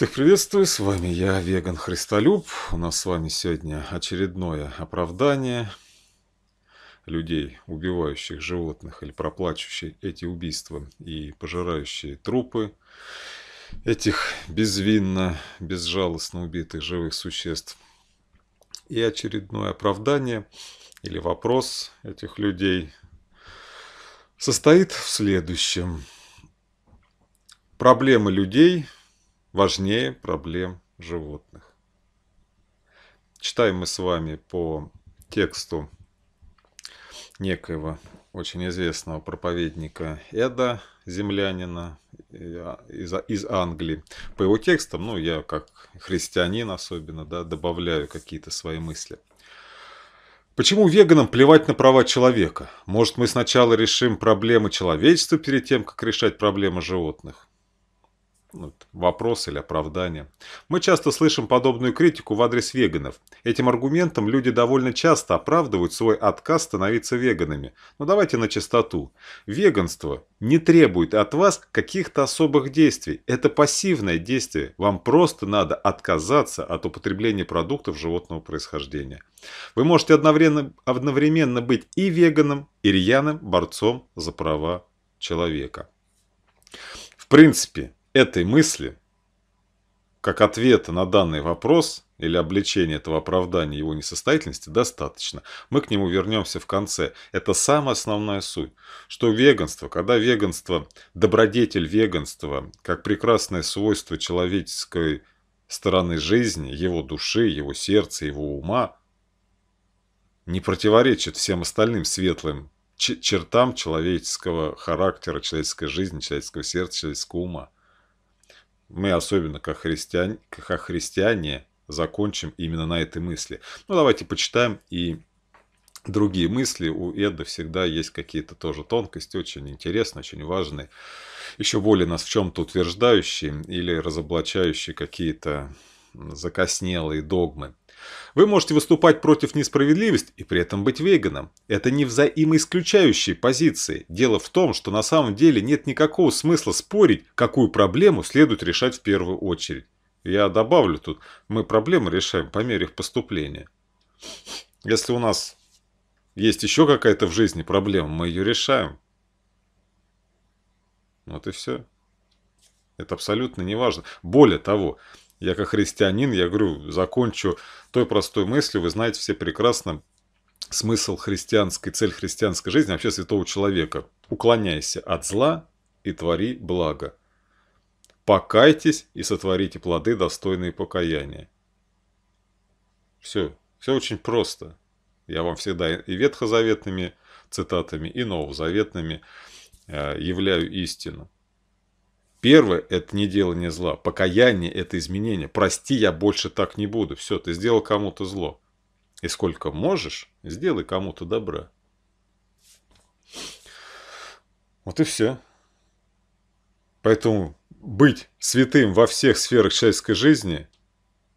Всех приветствую, с вами я, Веган Христолюб. У нас с вами сегодня очередное оправдание людей, убивающих животных или проплачущих эти убийства и пожирающие трупы этих безвинно, безжалостно убитых живых существ. И очередное оправдание или вопрос этих людей состоит в следующем. Проблемы людей – важнее проблем животных. Читаем мы с вами по тексту некоего очень известного проповедника Эда, землянина э, из, из Англии. По его текстам, ну, я как христианин особенно, да, добавляю какие-то свои мысли. Почему веганам плевать на права человека? Может, мы сначала решим проблемы человечества перед тем, как решать проблемы животных? вопрос или оправдание. Мы часто слышим подобную критику в адрес веганов. Этим аргументом люди довольно часто оправдывают свой отказ становиться веганами. Но давайте на чистоту. Веганство не требует от вас каких-то особых действий. Это пассивное действие. Вам просто надо отказаться от употребления продуктов животного происхождения. Вы можете одновременно, одновременно быть и веганом, и рьяным борцом за права человека. В принципе, этой мысли, как ответа на данный вопрос или обличение этого оправдания его несостоятельности достаточно. Мы к нему вернемся в конце. Это самая основная суть, что веганство, когда веганство, добродетель веганства, как прекрасное свойство человеческой стороны жизни, его души, его сердца, его ума, не противоречит всем остальным светлым чертам человеческого характера, человеческой жизни, человеческого сердца, человеческого ума мы особенно как, христиан, как христиане закончим именно на этой мысли. Ну, давайте почитаем и другие мысли. У Эда всегда есть какие-то тоже тонкости, очень интересные, очень важные. Еще более нас в чем-то утверждающие или разоблачающие какие-то закоснелые догмы. Вы можете выступать против несправедливости и при этом быть веганом. Это не взаимоисключающие позиции. Дело в том, что на самом деле нет никакого смысла спорить, какую проблему следует решать в первую очередь. Я добавлю тут, мы проблемы решаем по мере их поступления. Если у нас есть еще какая-то в жизни проблема, мы ее решаем. Вот и все. Это абсолютно не важно. Более того, я как христианин, я говорю, закончу той простой мыслью, вы знаете все прекрасно, смысл христианской, цель христианской жизни, вообще святого человека. Уклоняйся от зла и твори благо. Покайтесь и сотворите плоды, достойные покаяния. Все. Все очень просто. Я вам всегда и ветхозаветными цитатами, и новозаветными э, являю истину. Первое – это не делание зла. Покаяние – это изменение. Прости, я больше так не буду. Все, ты сделал кому-то зло. И сколько можешь, сделай кому-то добра. Вот и все. Поэтому быть святым во всех сферах человеческой жизни,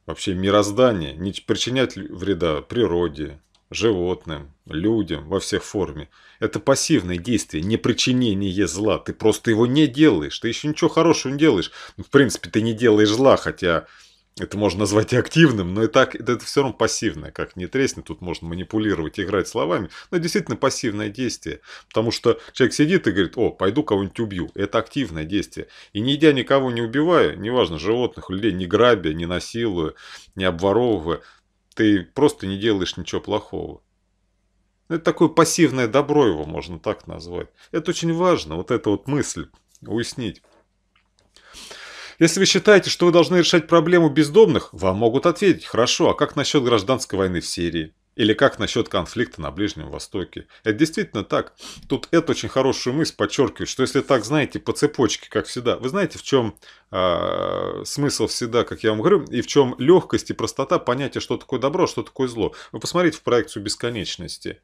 вообще мироздания, не причинять вреда природе, животным, людям во всех форме. Это пассивное действие, не причинение зла. Ты просто его не делаешь, ты еще ничего хорошего не делаешь. Ну, в принципе, ты не делаешь зла, хотя это можно назвать и активным, но и так это, все равно пассивное, как не треснет, тут можно манипулировать, играть словами, но действительно пассивное действие, потому что человек сидит и говорит, о, пойду кого-нибудь убью, это активное действие, и не идя никого не убивая, неважно, животных, людей, не грабя, не насилуя, не обворовывая, ты просто не делаешь ничего плохого. Это такое пассивное добро его можно так назвать. Это очень важно, вот эта вот мысль уяснить. Если вы считаете, что вы должны решать проблему бездомных, вам могут ответить, хорошо, а как насчет гражданской войны в Сирии? Или как насчет конфликта на Ближнем Востоке? Это действительно так. Тут это очень хорошую мысль подчеркивает, что если так, знаете, по цепочке, как всегда. Вы знаете, в чем э, а, смысл всегда, как я вам говорю, и в чем легкость и простота понятия, что такое добро, что такое зло. Вы посмотрите в проекцию бесконечности.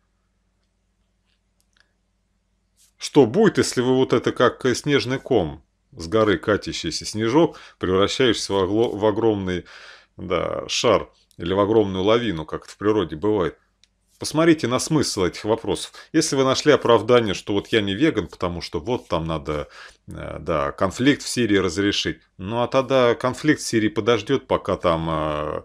Что будет, если вы вот это как э, снежный ком с горы катящийся снежок превращаешься в, огло, в огромный да, шар или в огромную лавину, как это в природе бывает. Посмотрите на смысл этих вопросов. Если вы нашли оправдание, что вот я не веган, потому что вот там надо э, да, конфликт в Сирии разрешить. Ну а тогда конфликт в Сирии подождет, пока там э,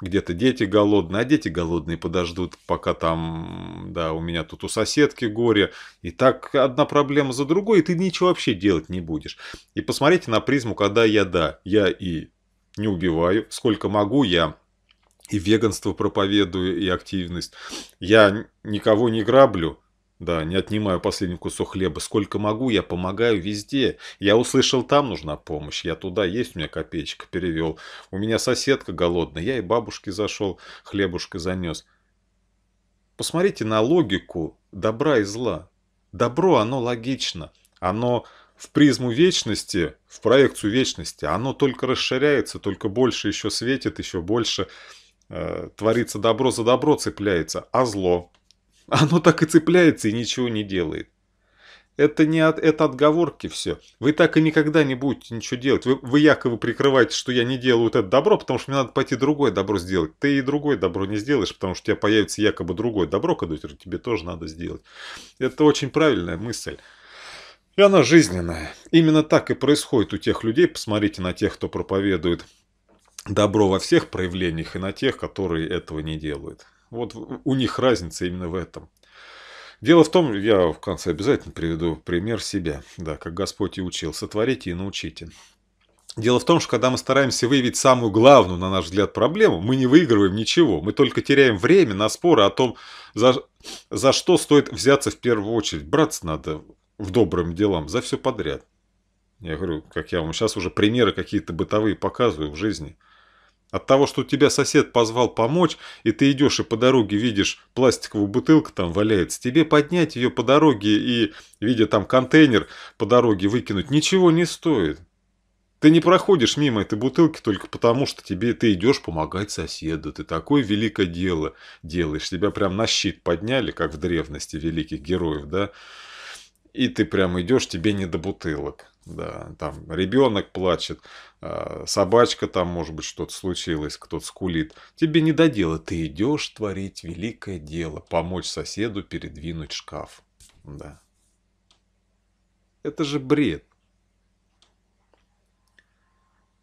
где-то дети голодные, а дети голодные подождут, пока там, да, у меня тут у соседки горе. И так одна проблема за другой, и ты ничего вообще делать не будешь. И посмотрите на призму, когда я да, я и не убиваю, сколько могу я и веганство проповедую, и активность. Я никого не граблю, да, не отнимаю последний кусок хлеба. Сколько могу, я помогаю везде. Я услышал, там нужна помощь. Я туда, есть у меня копеечка, перевел. У меня соседка голодная. Я и бабушке зашел, хлебушка занес. Посмотрите на логику добра и зла. Добро, оно логично. Оно в призму вечности, в проекцию вечности. Оно только расширяется, только больше еще светит, еще больше Э, творится добро, за добро цепляется, а зло. Оно так и цепляется и ничего не делает. Это не от, это отговорки все. Вы так и никогда не будете ничего делать. Вы, вы якобы прикрываете, что я не делаю вот это добро, потому что мне надо пойти другое добро сделать. Ты и другое добро не сделаешь, потому что у тебя появится якобы другое добро, которое тебе тоже надо сделать. Это очень правильная мысль. И она жизненная. Именно так и происходит у тех людей. Посмотрите на тех, кто проповедует добро во всех проявлениях и на тех, которые этого не делают. Вот у них разница именно в этом. Дело в том, я в конце обязательно приведу пример себя, да, как Господь и учил, сотворите и научите. Дело в том, что когда мы стараемся выявить самую главную, на наш взгляд, проблему, мы не выигрываем ничего, мы только теряем время на споры о том, за, за что стоит взяться в первую очередь. Браться надо в добрым делам, за все подряд. Я говорю, как я вам сейчас уже примеры какие-то бытовые показываю в жизни – от того, что тебя сосед позвал помочь, и ты идешь и по дороге видишь пластиковую бутылку там валяется, тебе поднять ее по дороге и, видя там контейнер, по дороге выкинуть ничего не стоит. Ты не проходишь мимо этой бутылки только потому, что тебе ты идешь помогать соседу. Ты такое великое дело делаешь. Тебя прям на щит подняли, как в древности великих героев, да? и ты прям идешь, тебе не до бутылок. Да, там ребенок плачет, а, собачка там, может быть, что-то случилось, кто-то скулит. Тебе не до дела, ты идешь творить великое дело, помочь соседу передвинуть шкаф. Да. Это же бред.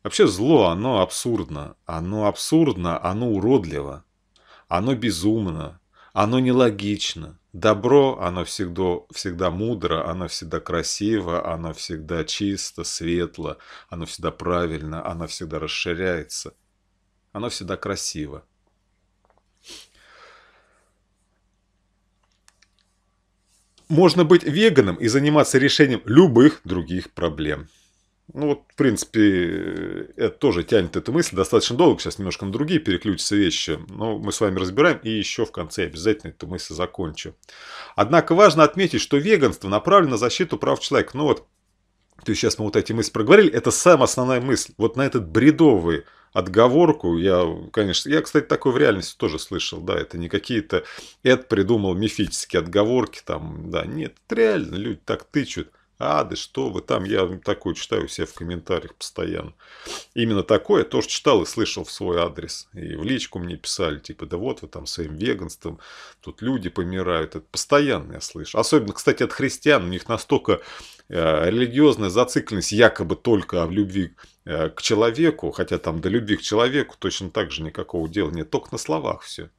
Вообще зло, оно абсурдно. Оно абсурдно, оно уродливо. Оно безумно. Оно нелогично. Добро, оно всегда, всегда мудро, оно всегда красиво, оно всегда чисто, светло, оно всегда правильно, оно всегда расширяется. Оно всегда красиво. Можно быть веганом и заниматься решением любых других проблем. Ну вот, в принципе, это тоже тянет эту мысль достаточно долго. Сейчас немножко на другие переключатся вещи, но мы с вами разбираем и еще в конце обязательно эту мысль закончу. Однако важно отметить, что веганство направлено на защиту прав человека. Ну вот, то есть сейчас мы вот эти мысли проговорили, это самая основная мысль. Вот на этот бредовый отговорку. Я, конечно, я, кстати, такой в реальности тоже слышал, да, это не какие-то, Эд придумал мифические отговорки, там, да, нет, реально, люди так тычут. А, да что вы там, я такое читаю все в комментариях постоянно. Именно такое то что читал и слышал в свой адрес. И в личку мне писали, типа, да вот вы там своим веганством, тут люди помирают. Это постоянно я слышу. Особенно, кстати, от христиан. У них настолько э, религиозная зацикленность якобы только в любви э, к человеку, хотя там до любви к человеку точно так же никакого дела нет, только на словах все.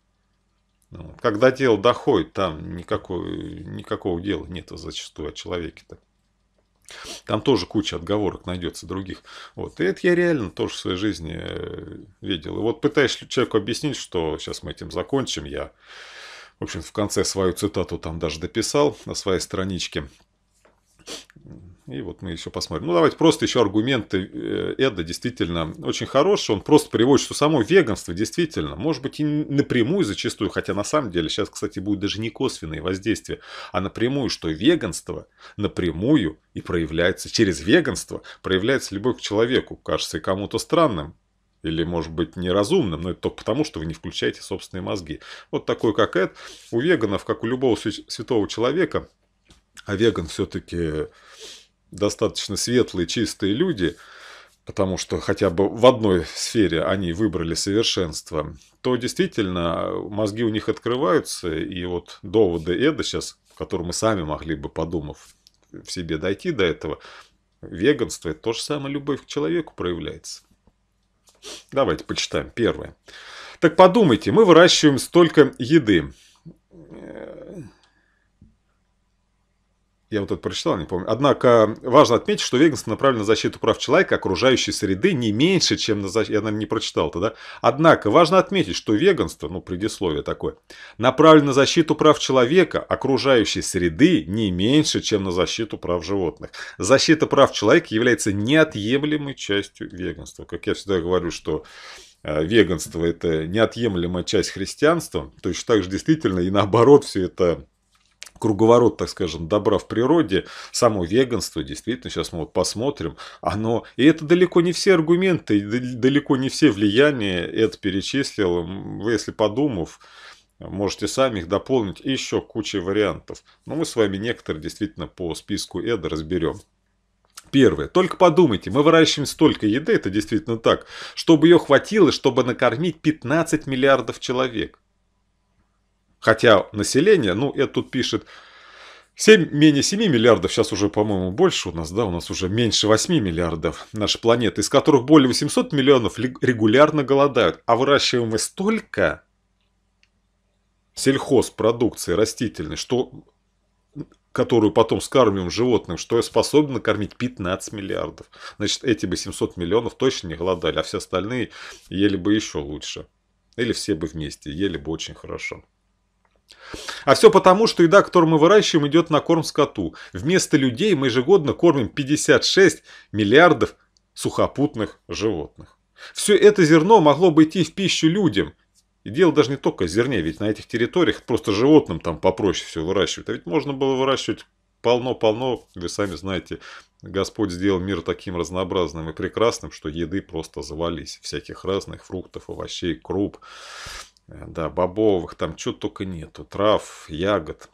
Ну, когда дело доходит, там никакого, никакого дела нет зачастую о человеке-то. Там тоже куча отговорок найдется других. Вот. И это я реально тоже в своей жизни э, видел. И вот пытаешься человеку объяснить, что сейчас мы этим закончим, я, в общем, в конце свою цитату там даже дописал на своей страничке. И вот мы еще посмотрим. Ну, давайте просто еще аргументы э, Эда действительно очень хорошие. Он просто приводит, что само веганство действительно, может быть, и напрямую зачастую, хотя на самом деле сейчас, кстати, будет даже не косвенные воздействия, а напрямую, что веганство напрямую и проявляется, через веганство проявляется любовь к человеку. Кажется и кому-то странным, или, может быть, неразумным, но это только потому, что вы не включаете собственные мозги. Вот такой, как Эд, у веганов, как у любого святого человека, а веган все-таки достаточно светлые, чистые люди, потому что хотя бы в одной сфере они выбрали совершенство, то действительно мозги у них открываются, и вот доводы Эда сейчас, которые мы сами могли бы, подумав в себе, дойти до этого, веганство – это то же самое любовь к человеку проявляется. Давайте почитаем первое. Так подумайте, мы выращиваем столько еды. Я вот это прочитал, не помню. Однако э, важно отметить, что веганство направлено на защиту прав человека, окружающей среды не меньше, чем на защиту... Я, наверное, не прочитал тогда. Однако важно отметить, что веганство, ну, предисловие такое, направлено на защиту прав человека, окружающей среды не меньше, чем на защиту прав животных. Защита прав человека является неотъемлемой частью веганства. Как я всегда говорю, что э, веганство – это неотъемлемая часть христианства. Точно так же действительно и наоборот все это круговорот, так скажем, добра в природе, само веганство, действительно, сейчас мы вот посмотрим, оно, и это далеко не все аргументы, далеко не все влияния это перечислил, вы если подумав, можете сами их дополнить, еще куча вариантов. Но мы с вами некоторые действительно по списку Эда разберем. Первое. Только подумайте, мы выращиваем столько еды, это действительно так, чтобы ее хватило, чтобы накормить 15 миллиардов человек. Хотя население, ну, это тут пишет 7, менее 7 миллиардов, сейчас уже, по-моему, больше у нас, да, у нас уже меньше 8 миллиардов нашей планеты, из которых более 800 миллионов регулярно голодают, а выращиваем мы столько сельхозпродукции растительной, что, которую потом скармливаем животным, что способны кормить 15 миллиардов. Значит, эти бы 700 миллионов точно не голодали, а все остальные ели бы еще лучше. Или все бы вместе, ели бы очень хорошо. А все потому, что еда, которую мы выращиваем, идет на корм скоту. Вместо людей мы ежегодно кормим 56 миллиардов сухопутных животных. Все это зерно могло бы идти в пищу людям. И дело даже не только зерне, ведь на этих территориях просто животным там попроще все выращивать. А ведь можно было выращивать полно-полно, вы сами знаете, Господь сделал мир таким разнообразным и прекрасным, что еды просто завались, всяких разных фруктов, овощей, круп, да, бобовых, там чего только нету, трав, ягод.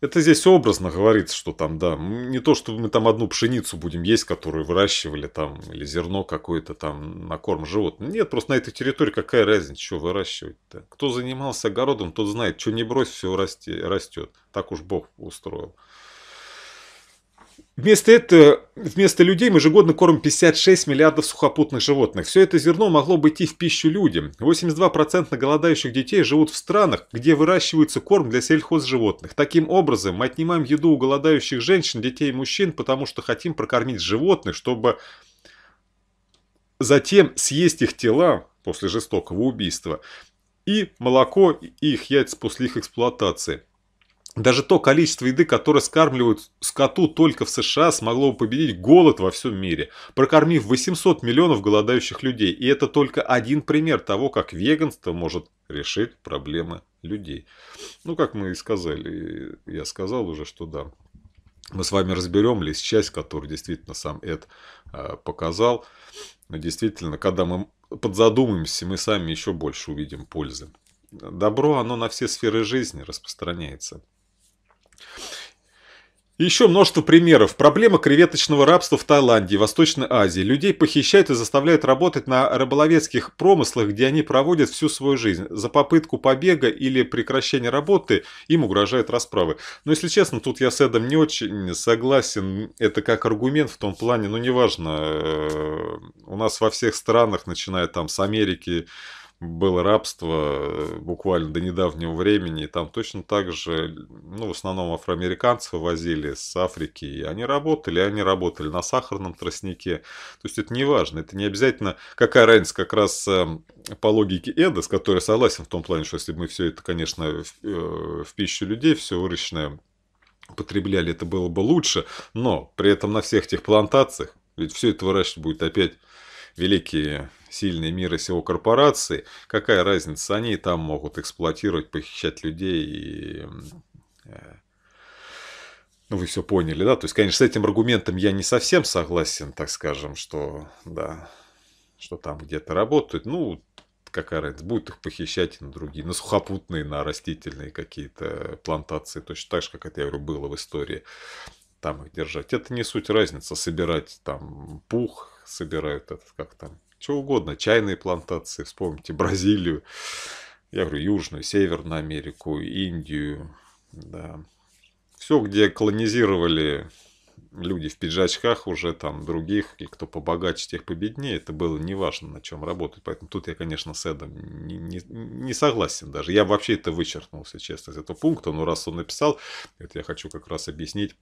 Это здесь образно говорится, что там, да, не то, что мы там одну пшеницу будем есть, которую выращивали там, или зерно какое-то там на корм животным. Нет, просто на этой территории какая разница, что выращивать-то. Кто занимался огородом, тот знает, что не брось, все растет. Так уж Бог устроил. Вместо этого, вместо людей мы ежегодно кормим 56 миллиардов сухопутных животных. Все это зерно могло бы идти в пищу людям. 82% голодающих детей живут в странах, где выращивается корм для сельхозживотных. Таким образом, мы отнимаем еду у голодающих женщин, детей и мужчин, потому что хотим прокормить животных, чтобы затем съесть их тела после жестокого убийства и молоко и их яйца после их эксплуатации. Даже то количество еды, которое скармливают скоту только в США, смогло бы победить голод во всем мире, прокормив 800 миллионов голодающих людей. И это только один пример того, как веганство может решить проблемы людей. Ну, как мы и сказали, я сказал уже, что да, мы с вами разберем лишь часть, которую действительно сам Эд а, показал. Но действительно, когда мы подзадумаемся, мы сами еще больше увидим пользы. Добро, оно на все сферы жизни распространяется. Еще множество примеров. Проблема креветочного рабства в Таиланде и Восточной Азии. Людей похищают и заставляют работать на рыболовецких промыслах, где они проводят всю свою жизнь. За попытку побега или прекращения работы им угрожают расправы. Но, если честно, тут я с Эдом не очень согласен. Это как аргумент в том плане, ну, неважно. Э, у нас во всех странах, начиная там с Америки, было рабство э, буквально до недавнего времени, и там точно так же, ну, в основном афроамериканцев возили с Африки, и они работали, они работали на сахарном тростнике, то есть это не важно, это не обязательно, какая разница как раз эм, по логике Эда, с которой согласен в том плане, что если бы мы все это, конечно, в, э, в пищу людей, все выращенное потребляли, это было бы лучше, но при этом на всех тех плантациях, ведь все это выращивать будет опять великие сильные миры сего корпорации, какая разница, они и там могут эксплуатировать, похищать людей и... Э, ну, вы все поняли, да? То есть, конечно, с этим аргументом я не совсем согласен, так скажем, что, да, что там где-то работают. Ну, какая разница, будут их похищать на другие, на сухопутные, на растительные какие-то плантации, точно так же, как это, я говорю, было в истории, там их держать. Это не суть разница, собирать там пух, собирают этот, как там, что угодно, чайные плантации, вспомните Бразилию, я говорю, Южную, Северную Америку, Индию, да. Все, где колонизировали люди в пиджачках уже там других, и кто побогаче, тех победнее, это было неважно, на чем работать. Поэтому тут я, конечно, с Эдом не, не, не согласен даже. Я вообще это вычеркнул, если честно, из этого пункта, но раз он написал, это я хочу как раз объяснить,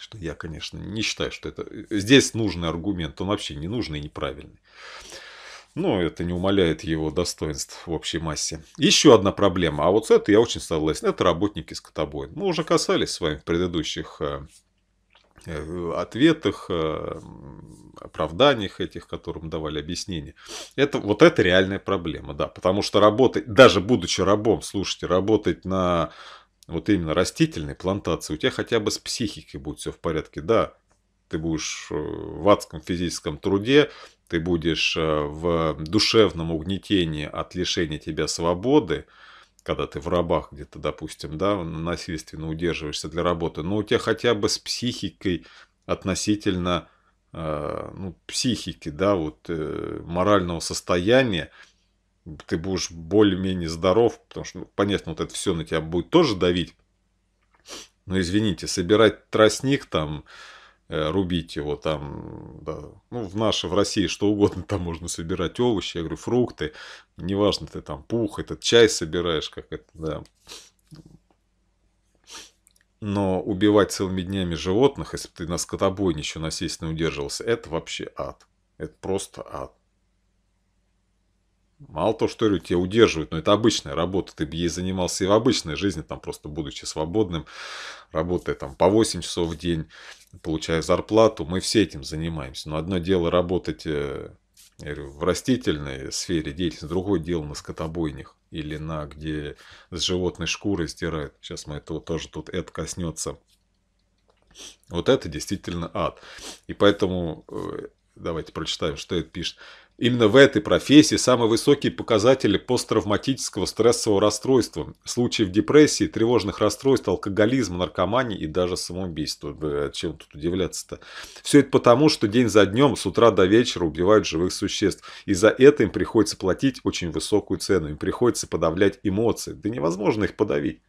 что я, конечно, не считаю, что это... Э, здесь нужный аргумент, он вообще не нужный и неправильный. Но это не умаляет его достоинств в общей массе. Еще одна проблема, а вот с этой я очень согласен, это работники скотобоин. Мы уже касались с вами в предыдущих э, э, ответах, оправданиях этих, которым давали объяснения. Это, вот это реальная проблема, да, потому что работать, даже будучи рабом, слушайте, работать на вот именно растительной плантации, у тебя хотя бы с психикой будет все в порядке. Да, ты будешь э, в адском физическом труде, ты будешь э, в душевном угнетении от лишения тебя свободы, когда ты в рабах где-то, допустим, да, насильственно удерживаешься для работы, но у тебя хотя бы с психикой относительно э, ну, психики, да, вот э, морального состояния ты будешь более-менее здоров, потому что, ну, понятно, вот это все на тебя будет тоже давить. Но извините, собирать тростник там, э, рубить его там, да. ну, в нашей, в России что угодно там можно собирать, овощи, я говорю, фрукты, неважно, ты там пух, этот чай собираешь, как это, да. Но убивать целыми днями животных, если бы ты на скотобойне еще насильственно удерживался, это вообще ад. Это просто ад. Мало того, что люди тебя удерживают, но это обычная работа, ты бы ей занимался и в обычной жизни, там просто будучи свободным, работая там по 8 часов в день, получая зарплату, мы все этим занимаемся. Но одно дело работать э, говорю, в растительной сфере деятельности, другое дело на скотобойнях или на где с животной шкуры стирают. Сейчас мы этого тоже тут это коснется. Вот это действительно ад. И поэтому э, давайте прочитаем, что это пишет. Именно в этой профессии самые высокие показатели посттравматического стрессового расстройства, случаев депрессии, тревожных расстройств, алкоголизма, наркомании и даже самоубийства. А Чем тут удивляться-то? Все это потому, что день за днем с утра до вечера убивают живых существ. И за это им приходится платить очень высокую цену. Им приходится подавлять эмоции. Да невозможно их подавить.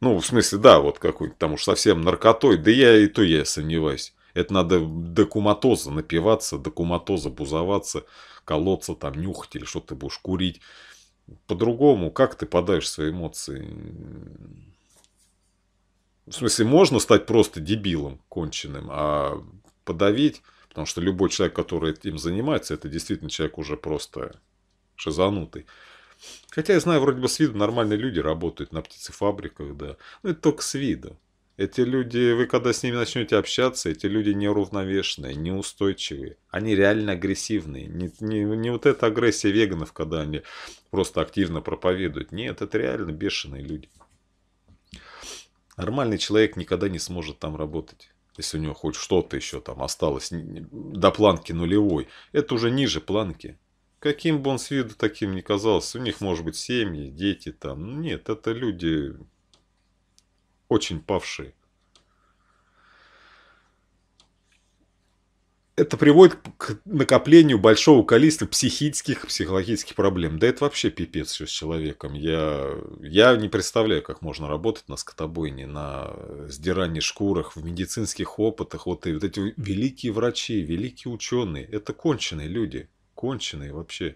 Ну, в смысле, да, вот какой-нибудь там уж совсем наркотой, да я и то я сомневаюсь. Это надо до куматоза напиваться, до куматоза бузоваться, колоться, там, нюхать или что ты будешь курить. По-другому, как ты подаешь свои эмоции? В смысле, можно стать просто дебилом конченым, а подавить, потому что любой человек, который этим занимается, это действительно человек уже просто шизанутый. Хотя я знаю, вроде бы с виду нормальные люди работают на птицефабриках, да. Но ну, это только с виду. Эти люди, вы когда с ними начнете общаться, эти люди неуравновешенные, неустойчивые. Они реально агрессивные. Не, не, не вот эта агрессия веганов, когда они просто активно проповедуют. Нет, это реально бешеные люди. Нормальный человек никогда не сможет там работать. Если у него хоть что-то еще там осталось до планки нулевой. Это уже ниже планки. Каким бы он с виду таким ни казался, у них может быть семьи, дети там. Ну нет, это люди очень павшие. Это приводит к накоплению большого количества психических, психологических проблем. Да это вообще пипец все с человеком. Я, я не представляю, как можно работать на скотобойне, на сдирании шкурах, в медицинских опытах. Вот, и вот эти великие врачи, великие ученые. Это конченые люди. Конченые вообще.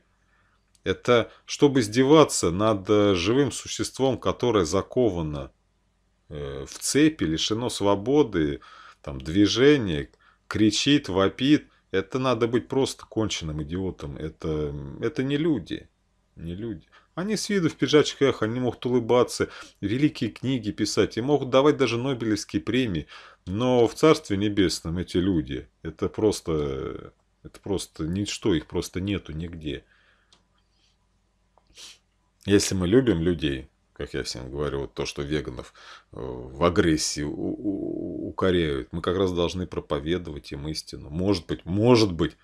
Это чтобы издеваться над э, живым существом, которое заковано Э, в цепи, лишено свободы, там, движения, кричит, вопит. Это надо быть просто конченным идиотом. Это, это не люди. Не люди. Они с виду в пиджачках, они могут улыбаться, великие книги писать и могут давать даже Нобелевские премии. Но в Царстве Небесном эти люди, это просто, это просто ничто, их просто нету нигде. Если мы любим людей, как я всем говорю, вот то, что веганов э, в агрессии укоряют. Мы как раз должны проповедовать им истину. Может быть, может быть,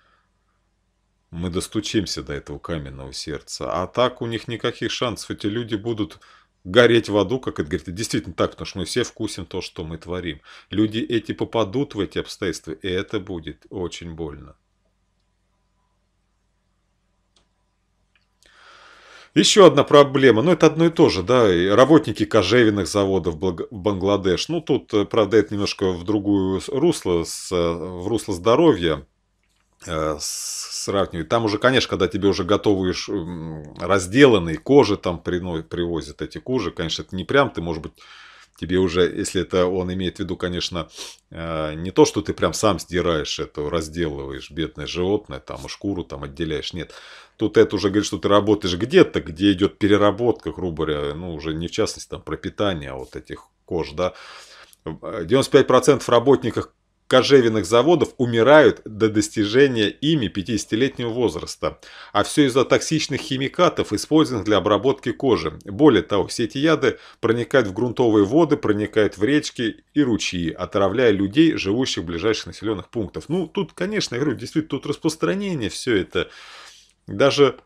мы достучимся до этого каменного сердца. А так у них никаких шансов. Эти люди будут гореть в аду, как это говорит, действительно так, потому что мы все вкусим то, что мы творим. Люди эти попадут в эти обстоятельства, и это будет очень больно. Еще одна проблема, ну это одно и то же, да, и работники кожевенных заводов в Бангладеш. Ну тут, э, правда, это немножко в другую русло, с, э, в русло здоровья э, сравнивать. Там уже, конечно, когда тебе уже готовые разделанные кожи там приносят, привозят эти кожи, конечно, это не прям, ты, может быть, тебе уже, если это он имеет в виду, конечно, э, не то, что ты прям сам сдираешь это, разделываешь бедное животное, там, шкуру там отделяешь, нет. Тут это уже говорит, что ты работаешь где-то, где идет переработка, грубо говоря, ну, уже не в частности там пропитание вот этих кож, да. 95% работников кожевенных заводов умирают до достижения ими 50-летнего возраста. А все из-за токсичных химикатов, используемых для обработки кожи. Более того, все эти яды проникают в грунтовые воды, проникают в речки и ручьи, отравляя людей, живущих в ближайших населенных пунктах. Ну, тут, конечно, я говорю, действительно, тут распространение все это. Даже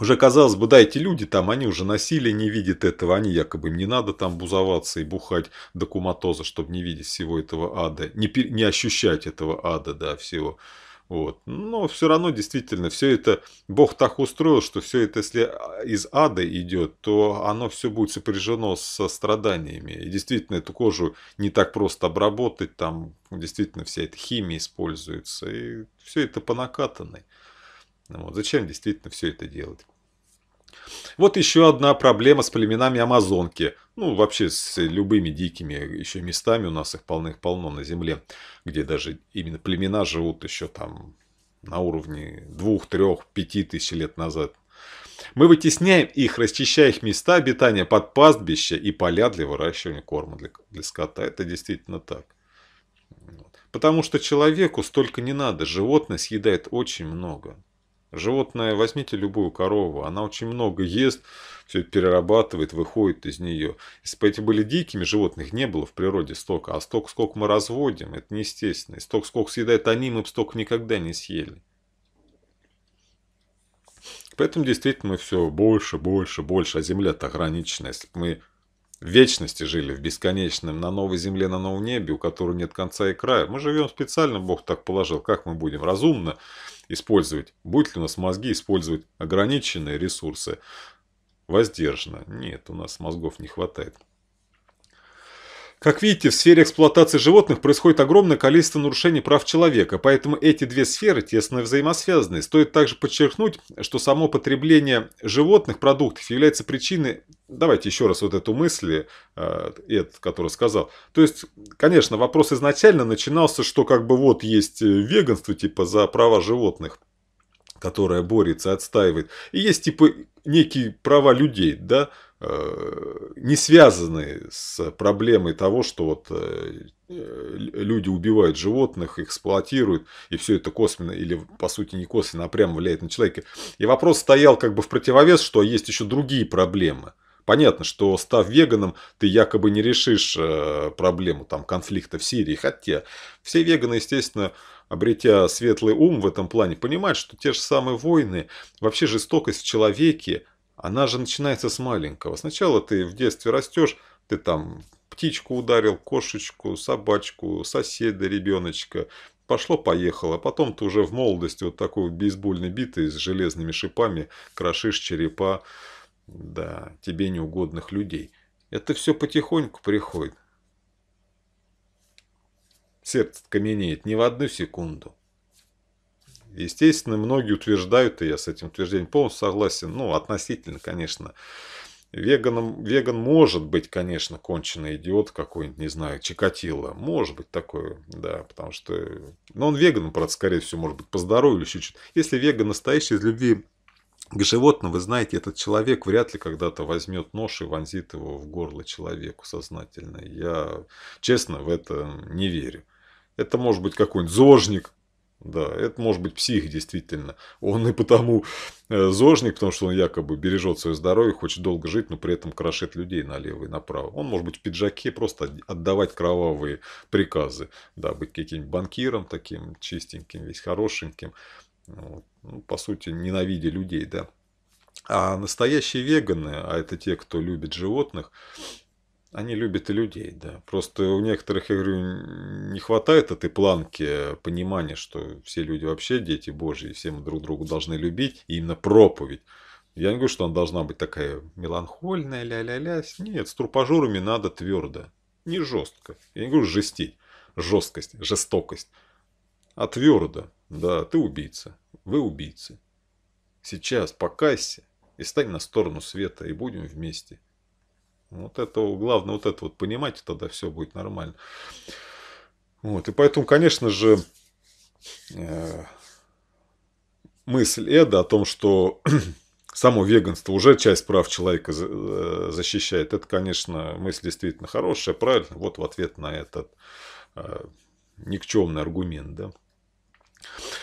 уже казалось бы, да, эти люди там, они уже насилие не видят этого, они якобы им не надо там бузоваться и бухать до куматоза, чтобы не видеть всего этого ада, не, не ощущать этого ада, да, всего. Вот. Но все равно действительно все это Бог так устроил, что все это, если из ада идет, то оно все будет сопряжено со страданиями. И действительно, эту кожу не так просто обработать, там действительно вся эта химия используется. И все это по накатанной. Вот. Зачем действительно все это делать? Вот еще одна проблема с племенами Амазонки. Ну, вообще с любыми дикими еще местами. У нас их полных-полно на земле, где даже именно племена живут еще там на уровне 2, 3, 5 тысяч лет назад. Мы вытесняем их, расчищая их места обитания под пастбища и поля для выращивания корма для, для скота. Это действительно так. Потому что человеку столько не надо. Животное съедает очень много. Животное, возьмите любую корову, она очень много ест, все перерабатывает, выходит из нее. Если бы эти были дикими, животных не было в природе столько, а столько, сколько мы разводим, это неестественно. И столько, сколько съедают они, мы бы столько никогда не съели. Поэтому действительно мы все больше, больше, больше, а земля-то ограничена. Если бы мы в вечности жили, в бесконечном, на новой земле, на новом небе, у которого нет конца и края. Мы живем специально, Бог так положил, как мы будем разумно использовать. Будет ли у нас мозги использовать ограниченные ресурсы? Воздержанно. Нет, у нас мозгов не хватает. Как видите, в сфере эксплуатации животных происходит огромное количество нарушений прав человека, поэтому эти две сферы тесно взаимосвязаны. Стоит также подчеркнуть, что само потребление животных продуктов является причиной... Давайте еще раз вот эту мысль, э, Эд, который сказал. То есть, конечно, вопрос изначально начинался, что как бы вот есть э, веганство типа за права животных которое борется, отстаивает. И есть типа некие права людей, да, не связанные с проблемой того, что вот э, люди убивают животных, эксплуатируют, и все это косвенно или, по сути, не косвенно, а прямо влияет на человека. И вопрос стоял как бы в противовес, что есть еще другие проблемы. Понятно, что став веганом, ты якобы не решишь э, проблему там, конфликта в Сирии. Хотя все веганы, естественно, обретя светлый ум в этом плане, понимают, что те же самые войны, вообще жестокость в человеке, она же начинается с маленького. Сначала ты в детстве растешь, ты там птичку ударил, кошечку, собачку, соседа, ребеночка. Пошло-поехало. Потом ты уже в молодости вот такой вот бейсбольной битой с железными шипами крошишь черепа, да, тебе неугодных людей. Это все потихоньку приходит. Сердце каменеет не в одну секунду. Естественно, многие утверждают, и я с этим утверждением полностью согласен, ну, относительно, конечно, Веганом, веган может быть, конечно, конченый идиот какой-нибудь, не знаю, Чикатило. Может быть такое, да, потому что... ну, он веганом, правда, скорее всего, может быть, по здоровью или еще что-то. Если веган настоящий из любви к животным, вы знаете, этот человек вряд ли когда-то возьмет нож и вонзит его в горло человеку сознательно. Я, честно, в это не верю. Это может быть какой-нибудь зожник, да, это может быть псих действительно. Он и потому э, зожник, потому что он якобы бережет свое здоровье, хочет долго жить, но при этом крошит людей налево и направо. Он может быть в пиджаке, просто отдавать кровавые приказы. Да, быть каким-нибудь банкиром таким чистеньким, весь хорошеньким. Ну, по сути, ненавидя людей, да. А настоящие веганы, а это те, кто любит животных, они любят и людей, да. Просто у некоторых, я говорю, не хватает этой планки понимания, что все люди вообще дети Божьи, и все мы друг другу должны любить, и именно проповедь. Я не говорю, что она должна быть такая меланхольная, ля-ля-ля. Нет, с турпажурами надо твердо, не жестко. Я не говорю жестить, жесткость, жестокость, а твердо. Да, ты убийца, вы убийцы. Сейчас покайся и стань на сторону света, и будем вместе. Вот это, главное вот это вот понимать, тогда все будет нормально. Вот, и поэтому, конечно же, э, мысль Эда о том, что само веганство уже часть прав человека э, защищает, это, конечно, мысль действительно хорошая, правильно, вот в ответ на этот э, никчемный аргумент, да.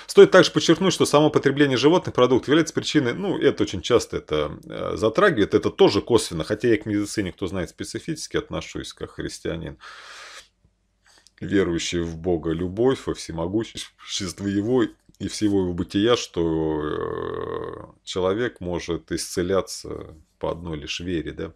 Стоит также подчеркнуть, что само потребление животных продуктов является причиной, ну, это очень часто это э, затрагивает, это тоже косвенно, хотя я к медицине, кто знает, специфически отношусь, как христианин, верующий в Бога любовь, во всемогущество Его и всего его бытия, что э, человек может исцеляться по одной лишь вере, да.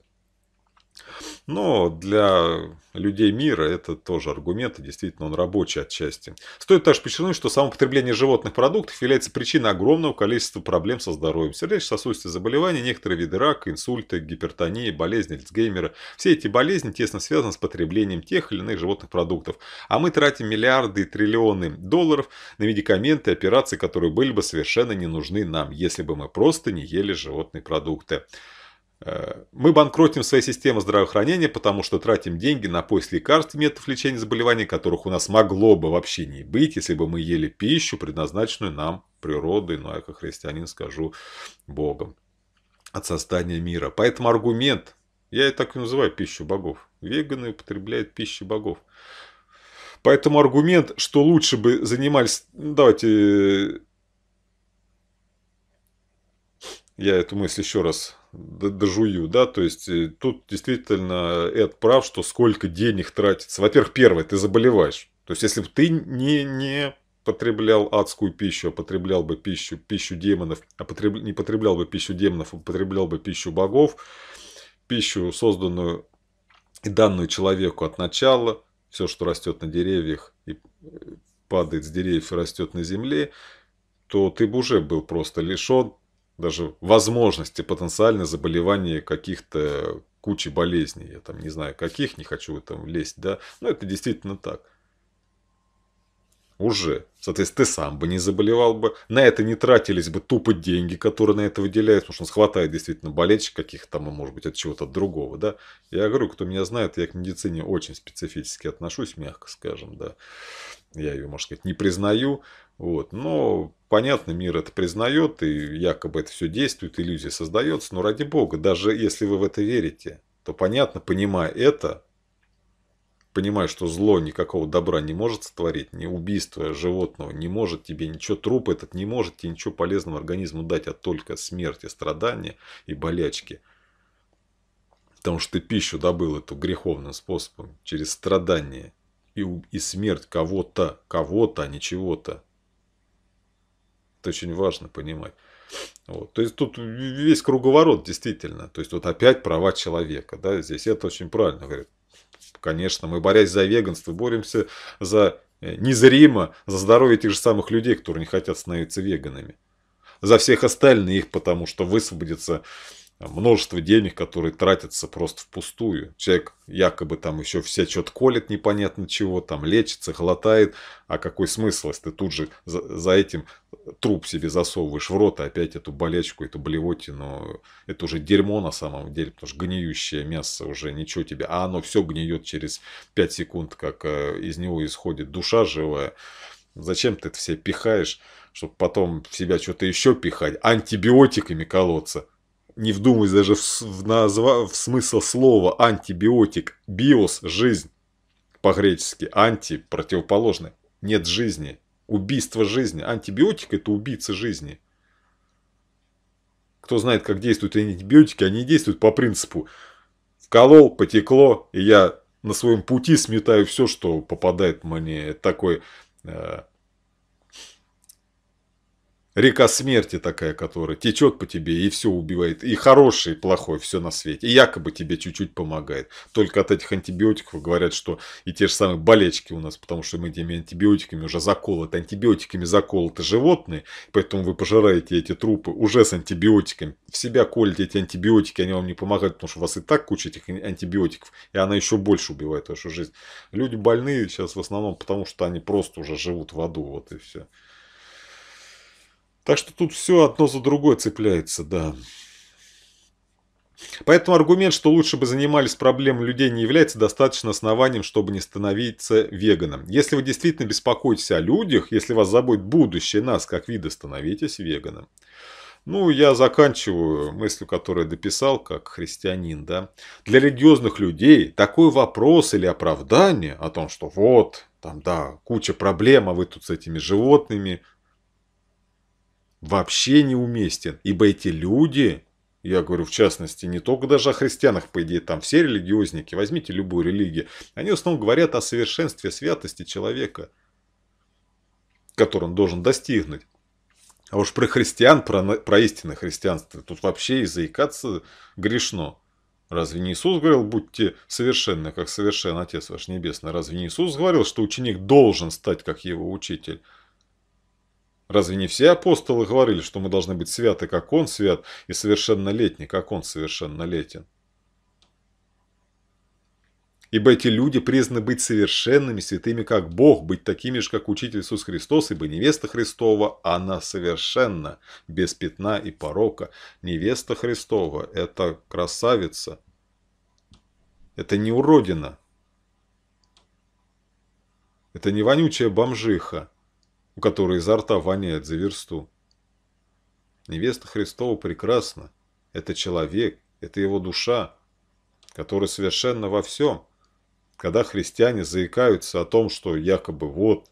Но для людей мира это тоже аргумент, и действительно он рабочий отчасти. Стоит также подчеркнуть, что само потребление животных продуктов является причиной огромного количества проблем со здоровьем. Сердечно-сосудистые заболевания, некоторые виды рака, инсульты, гипертонии, болезни Альцгеймера. Все эти болезни тесно связаны с потреблением тех или иных животных продуктов. А мы тратим миллиарды и триллионы долларов на медикаменты и операции, которые были бы совершенно не нужны нам, если бы мы просто не ели животные продукты. Э, мы банкротим свои системы здравоохранения, потому что тратим деньги на поиск лекарств и методов лечения заболеваний, которых у нас могло бы вообще не быть, если бы мы ели пищу, предназначенную нам природой, но ну, я как христианин скажу, Богом от создания мира. Поэтому аргумент, я и так и называю пищу богов, веганы употребляют пищу богов. Поэтому аргумент, что лучше бы занимались, ну, давайте, э, я эту мысль еще раз дожую, да, то есть э, тут действительно Эд прав, что сколько денег тратится. Во-первых, первое, ты заболеваешь. То есть, если бы ты не, не потреблял адскую пищу, а потреблял бы пищу, пищу демонов, а потреб... не потреблял бы пищу демонов, а потреблял бы пищу богов, пищу, созданную и данную человеку от начала, все, что растет на деревьях и э, падает с деревьев и растет на земле, то ты бы уже был просто лишен даже возможности потенциальные заболевания каких-то кучи болезней. Я там не знаю каких, не хочу там лезть, да. Но ну, это действительно так. Уже. Соответственно, ты сам бы не заболевал бы. На это не тратились бы тупо деньги, которые на это выделяют. Потому что у нас хватает действительно болельщиков каких там, а может быть, от чего-то другого, да. Я говорю, кто меня знает, я к медицине очень специфически отношусь, мягко скажем, да. Я ее, можно сказать, не признаю. Вот. Но понятно, мир это признает, и якобы это все действует, иллюзия создается, но ради бога, даже если вы в это верите, то понятно, понимая это, понимая, что зло никакого добра не может сотворить, ни убийство животного не может тебе, ничего труп этот не может тебе ничего полезного организму дать, а только смерть и страдания и болячки. Потому что ты пищу добыл эту греховным способом, через страдания и, и смерть кого-то, кого-то, а не чего-то. Это очень важно понимать. Вот. То есть тут весь круговорот действительно. То есть вот опять права человека. Да, здесь это очень правильно говорит. Конечно, мы, борясь за веганство, боремся за э, незримо за здоровье тех же самых людей, которые не хотят становиться веганами. За всех остальных, потому что высвободится множество денег, которые тратятся просто впустую. Человек якобы там еще все что-то колет непонятно чего, там лечится, глотает, А какой смысл, если ты тут же за, за этим труп себе засовываешь в рот, и опять эту болечку, эту блевотину. Это уже дерьмо на самом деле, потому что гниющее мясо уже ничего тебе. А оно все гниет через 5 секунд, как э, из него исходит душа живая. Зачем ты это все пихаешь, чтобы потом в себя что-то еще пихать, антибиотиками колоться – не вдумываясь даже в, в, назва, в смысл слова антибиотик, биос – жизнь, по-гречески, анти – противоположный, нет жизни, убийство жизни, антибиотик – это убийца жизни. Кто знает, как действуют антибиотики, они действуют по принципу «вколол, потекло, и я на своем пути сметаю все, что попадает мне такой э, Река смерти такая, которая течет по тебе и все убивает. И хороший, и плохой, все на свете. И якобы тебе чуть-чуть помогает. Только от этих антибиотиков говорят, что и те же самые болечки у нас, потому что мы этими антибиотиками уже заколоты. Антибиотиками заколоты животные, поэтому вы пожираете эти трупы уже с антибиотиками. В себя колите эти антибиотики, они вам не помогают, потому что у вас и так куча этих антибиотиков, и она еще больше убивает вашу жизнь. Люди больные сейчас в основном, потому что они просто уже живут в аду, вот и все. Так что тут все одно за другое цепляется, да. Поэтому аргумент, что лучше бы занимались проблемами людей, не является достаточно основанием, чтобы не становиться веганом. Если вы действительно беспокоитесь о людях, если вас заботит будущее нас как вида, становитесь веганом. Ну, я заканчиваю мыслью, которую я дописал, как христианин, да. Для религиозных людей такой вопрос или оправдание о том, что вот, там, да, куча проблем, а вы тут с этими животными, вообще неуместен, ибо эти люди, я говорю в частности не только даже о христианах, по идее там все религиозники, возьмите любую религию, они в основном говорят о совершенстве святости человека, который он должен достигнуть. А уж про христиан, про, про истинное христианство, тут вообще и заикаться грешно. Разве не Иисус говорил, будьте совершенны, как совершен Отец ваш Небесный? Разве не Иисус говорил, что ученик должен стать, как его учитель? Разве не все апостолы говорили, что мы должны быть святы, как он свят, и совершеннолетний, как он совершеннолетен? Ибо эти люди признаны быть совершенными, святыми, как Бог, быть такими же, как Учитель Иисус Христос, ибо невеста Христова, она совершенна, без пятна и порока. Невеста Христова – это красавица, это не уродина, это не вонючая бомжиха, у которой изо рта воняет за версту. Невеста Христова прекрасна. Это человек, это его душа, который совершенно во всем. Когда христиане заикаются о том, что якобы вот,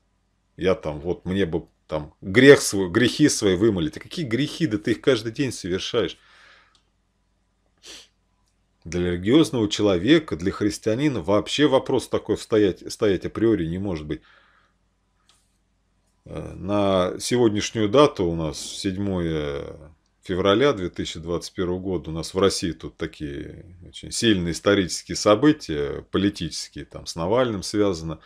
я там вот, мне бы там грех свой, грехи свои вымолить. А какие грехи? Да ты их каждый день совершаешь. Для религиозного человека, для христианина вообще вопрос такой стоять, стоять априори не может быть. Э, на сегодняшнюю дату у нас 7 февраля 2021 года у нас в России тут такие очень сильные исторические события, политические, там с Навальным связано.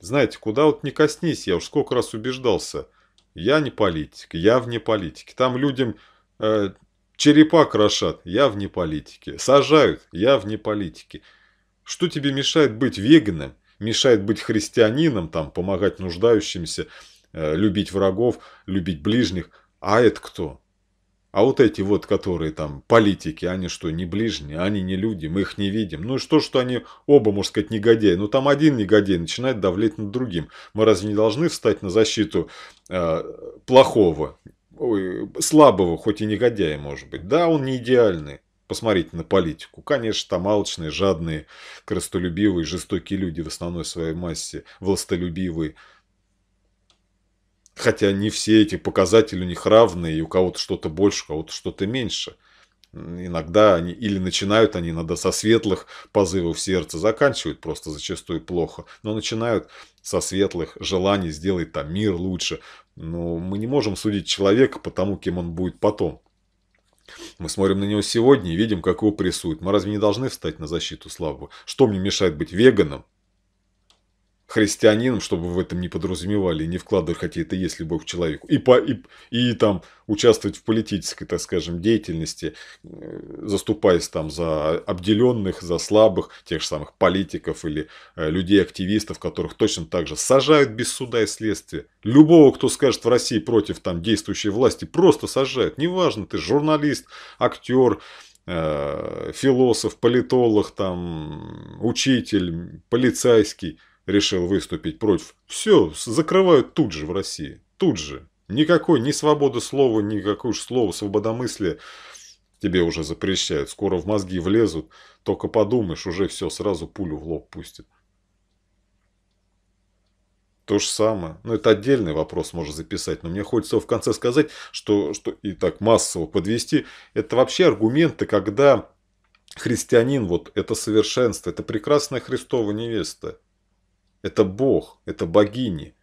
Знаете, куда вот не коснись, я уж сколько раз убеждался, я не политик, я вне политики. Там людям э, черепа крошат, я вне политики. Сажают, я вне политики. Что тебе мешает быть веганом, мешает быть христианином, там, помогать нуждающимся – Э, любить врагов, любить ближних. А это кто? А вот эти вот, которые там политики, они что, не ближние, они не люди, мы их не видим. Ну и что, что они оба, можно сказать, негодяи. Ну там один негодяй начинает давлеть над другим. Мы разве не должны встать на защиту э, плохого, ой, слабого, хоть и негодяя, может быть? Да, он не идеальный. Посмотрите на политику. Конечно, там алчные, жадные, крестолюбивые, жестокие люди в основной своей массе, властолюбивые. Хотя не все эти показатели у них равные, и у кого-то что-то больше, у кого-то что-то меньше. Иногда они или начинают они надо со светлых позывов сердца, заканчивают просто зачастую плохо, но начинают со светлых желаний сделать там мир лучше. Но мы не можем судить человека по тому, кем он будет потом. Мы смотрим на него сегодня и видим, как его прессуют. Мы разве не должны встать на защиту славы? Что мне мешает быть веганом христианином, чтобы в этом не подразумевали, не вкладывать, хотя это есть любовь к человеку, и, по, и, и там участвовать в политической, так скажем, деятельности, э, заступаясь там за обделенных, за слабых, тех же самых политиков или э, людей-активистов, которых точно так же сажают без суда и следствия. Любого, кто скажет в России против там действующей власти, просто сажают. Неважно, ты журналист, актер, э, философ, политолог, там, учитель, полицейский – решил выступить против. Все, закрывают тут же в России. Тут же. Никакой ни свободы слова, никакое уж слово свободомыслия тебе уже запрещают. Скоро в мозги влезут. Только подумаешь, уже все, сразу пулю в лоб пустят. То же самое. Ну, это отдельный вопрос можно записать, но мне хочется в конце сказать, что, что и так массово подвести. Это вообще аргументы, когда христианин, вот это совершенство, это прекрасная Христова невеста. Это Бог, это богини.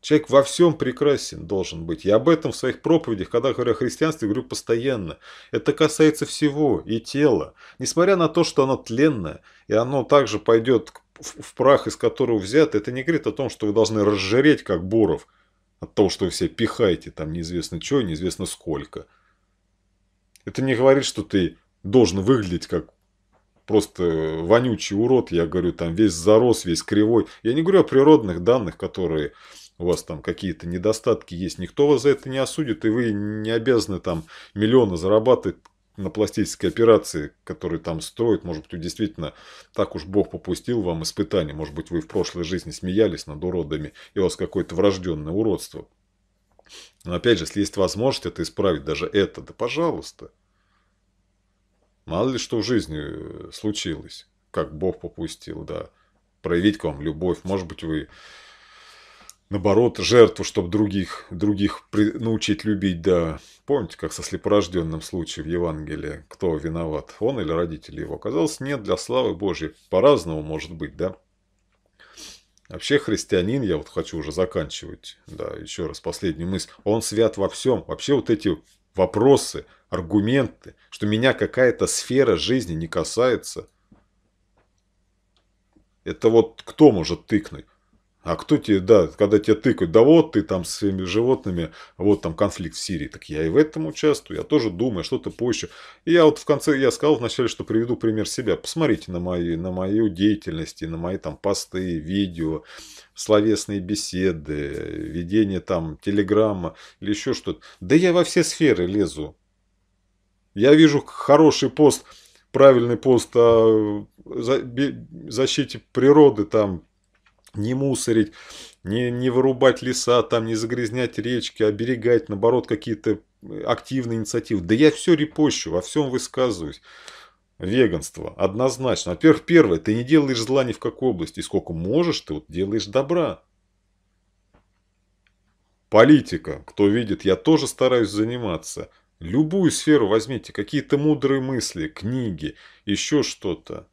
Человек во всем прекрасен должен быть. Я об этом в своих проповедях, когда говорю о христианстве, говорю постоянно. Это касается всего и тела. Несмотря на то, что оно тленное, и оно также пойдет в прах, из которого взято, это не говорит о том, что вы должны разжиреть, как Буров, от того, что вы все пихаете, там неизвестно что, неизвестно сколько. Это не говорит, что ты должен выглядеть как просто вонючий урод, я говорю, там весь зарос, весь кривой. Я не говорю о природных данных, которые у вас там какие-то недостатки есть. Никто вас за это не осудит, и вы не обязаны там миллионы зарабатывать на пластические операции, которые там строят, может быть, действительно так уж Бог попустил вам испытание. Может быть, вы в прошлой жизни смеялись над уродами, и у вас какое-то врожденное уродство. Но опять же, если есть возможность это исправить, даже это, да пожалуйста. Мало ли что в жизни э, случилось, как Бог попустил, да. Проявить к вам любовь. Может быть, вы, наоборот, жертву, чтобы других, других при... научить любить, да. Помните, как со слепорожденным случаем в Евангелии, кто виноват, он или родители его? Оказалось, нет, для славы Божьей. По-разному может быть, да. Вообще христианин, я вот хочу уже заканчивать, да, еще раз последнюю мысль, он свят во всем. Вообще вот эти вопросы, аргументы, что меня какая-то сфера жизни не касается. Это вот кто может тыкнуть? А кто тебе, да, когда тебя тыкают, да вот ты там с своими животными, вот там конфликт в Сирии, так я и в этом участвую, я тоже думаю, что-то позже. И я вот в конце, я сказал вначале, что приведу пример себя. Посмотрите на, мои, на мою деятельность, на мои там посты, видео, словесные беседы, ведение там телеграмма или еще что-то. Да я во все сферы лезу. Я вижу хороший пост, правильный пост о э, защите природы, там, не мусорить, не, не вырубать леса, там, не загрязнять речки, оберегать, наоборот, какие-то э, активные инициативы. Да я все репощу, во всем высказываюсь. Веганство, однозначно. Во-первых, первое, ты не делаешь зла ни в какой области. И сколько можешь, ты вот делаешь добра. Политика, кто видит, я тоже стараюсь заниматься. Любую сферу возьмите, какие-то мудрые мысли, книги, еще что-то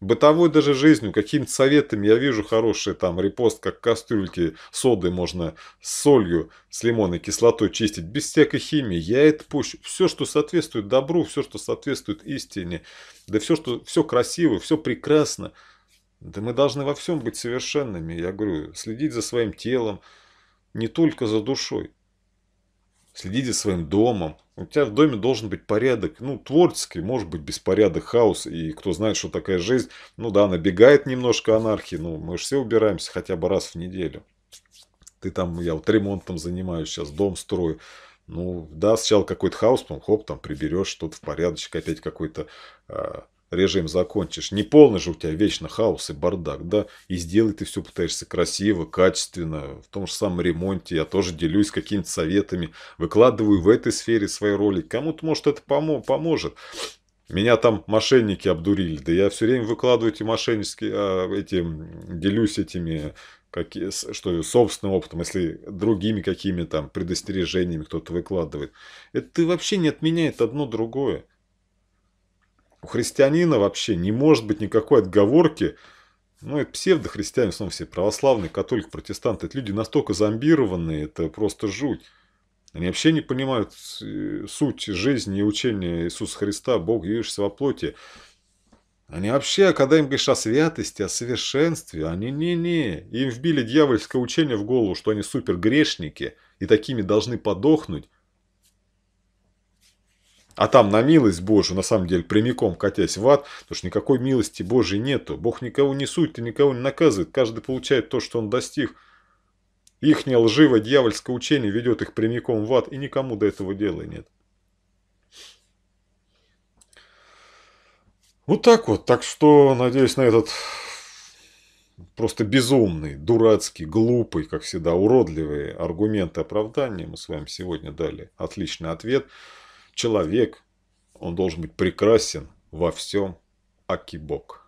бытовой даже жизнью, какими-то советами. Я вижу хороший там репост, как кастрюльки соды можно с солью, с лимонной кислотой чистить, без всякой химии. Я это пущу. Все, что соответствует добру, все, что соответствует истине, да все, что все красиво, все прекрасно. Да мы должны во всем быть совершенными, я говорю, следить за своим телом, не только за душой следите за своим домом. У тебя в доме должен быть порядок, ну, творческий, может быть, беспорядок, хаос. И кто знает, что такая жизнь, ну да, набегает немножко анархии, ну, мы же все убираемся хотя бы раз в неделю. Ты там, я вот ремонтом занимаюсь сейчас, дом строю. Ну, да, сначала какой-то хаос, потом хоп, там приберешь, что-то в порядочек, опять какой-то а, режим закончишь. Не полный же у тебя вечно хаос и бардак, да? И сделай ты все пытаешься красиво, качественно. В том же самом ремонте я тоже делюсь какими-то советами. Выкладываю в этой сфере свои ролики. Кому-то, может, это помо поможет. Меня там мошенники обдурили. Да я все время выкладываю эти мошеннические, а, эти, делюсь этими какие э, что собственным опытом, если другими какими там предостережениями кто-то выкладывает. Это вообще не отменяет одно другое. У христианина вообще не может быть никакой отговорки. Ну, это псевдохристиане, в основном все православные, католики, протестанты. Это люди настолько зомбированные, это просто жуть. Они вообще не понимают э, суть жизни и учения Иисуса Христа, Бог явившегося во плоти. Они вообще, когда им говоришь о святости, о совершенстве, они не-не. Им вбили дьявольское учение в голову, что они супергрешники и такими должны подохнуть. А там на милость Божию, на самом деле, прямиком катясь в ад, потому что никакой милости Божьей нету. Бог никого не судит и никого не наказывает. Каждый получает то, что он достиг. Ихнее лживое дьявольское учение ведет их прямиком в ад, и никому до этого дела нет. Вот так вот. Так что, надеюсь, на этот просто безумный, дурацкий, глупый, как всегда, уродливые аргументы оправдания мы с вами сегодня дали отличный ответ. Человек, он должен быть прекрасен во всем, аки Бог.